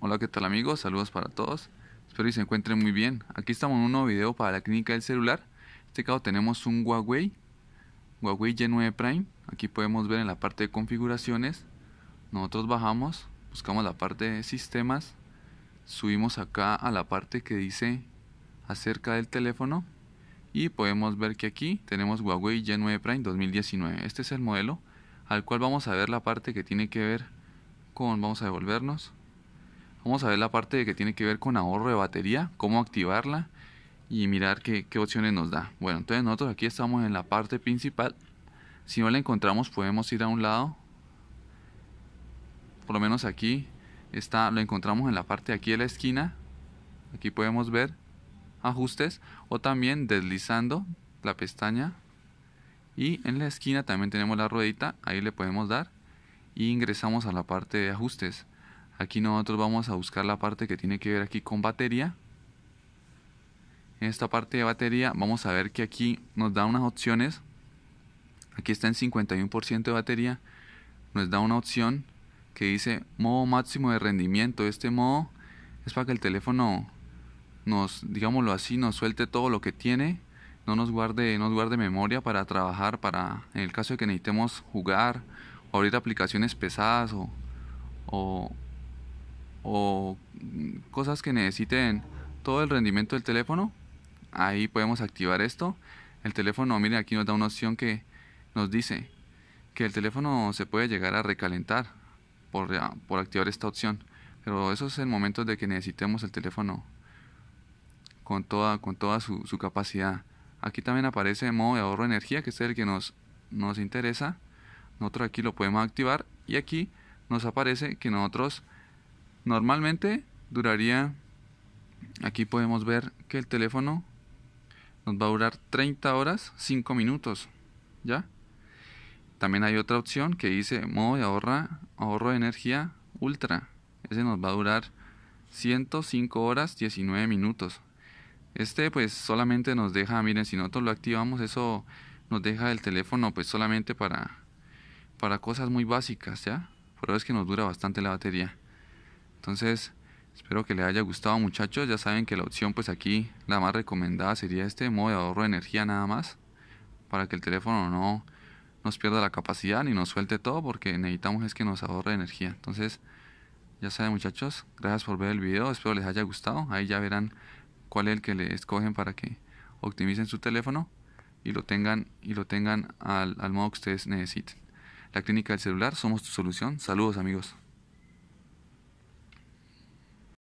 Hola, ¿qué tal amigos? Saludos para todos. Espero que se encuentren muy bien. Aquí estamos en un nuevo video para la clínica del celular. En este caso tenemos un Huawei, Huawei Y9 Prime. Aquí podemos ver en la parte de configuraciones. Nosotros bajamos, buscamos la parte de sistemas. Subimos acá a la parte que dice acerca del teléfono. Y podemos ver que aquí tenemos Huawei Y9 Prime 2019. Este es el modelo al cual vamos a ver la parte que tiene que ver con... Vamos a devolvernos Vamos a ver la parte que tiene que ver con ahorro de batería, cómo activarla y mirar qué, opciones nos da. Bueno, entonces nosotros aquí estamos en la parte principal. Si no la encontramos podemos ir a un lado. Por lo menos aquí está, lo encontramos en la parte de aquí de la esquina. Aquí podemos ver ajustes o también deslizando la pestaña y en la esquina también tenemos la ruedita ahí le podemos dar y e ingresamos a la parte de ajustes Aquí nosotros vamos a buscar la parte que tiene que ver aquí con batería. En esta parte de batería vamos a ver que aquí nos da unas opciones. Aquí está en 51% de batería. Nos da una opción que dice modo máximo de rendimiento. Este modo es para que el teléfono nos, digámoslo así, nos suelte todo lo que tiene, no nos guarde, nos guarde memoria para trabajar, para en el caso de que necesitemos jugar, o abrir aplicaciones pesadas o, o mm, cosas que necesiten todo el rendimiento del teléfono, ahí podemos activar esto. El teléfono, miren, aquí nos da una opción que nos dice que el teléfono se puede llegar a recalentar por, ah, por activar esta opción. Pero eso es el momento de que necesitemos el teléfono con toda, con toda su, capacidad. Aquí también aparece modo de ahorro de energía, que es el que nos, nos interesa. Nosotros aquí lo podemos activar y aquí nos aparece que nosotros Normalmente duraría, aquí podemos ver que el teléfono nos va a durar 30 horas 5 minutos, ¿ya? También hay otra opción que dice modo de ahorra, ahorro de energía ultra. Ese nos va a durar 105 horas 19 minutos. Este pues solamente nos deja, miren, si nosotros lo activamos, eso nos deja el teléfono pues solamente para, para cosas muy básicas, ¿ya? Pero es que nos dura bastante la batería. Entonces, espero que les haya gustado muchachos. Ya saben que la opción pues aquí la más recomendada sería este modo de ahorro de energía nada más. Para que el teléfono no nos pierda la capacidad ni nos suelte todo porque necesitamos es que nos ahorre energía. Entonces, ya saben muchachos, gracias por ver el video. Espero les haya gustado. Ahí ya verán cuál es el que le escogen para que optimicen su teléfono y lo tengan y lo tengan al, al modo que ustedes necesiten. La clínica del celular, somos tu solución. Saludos amigos.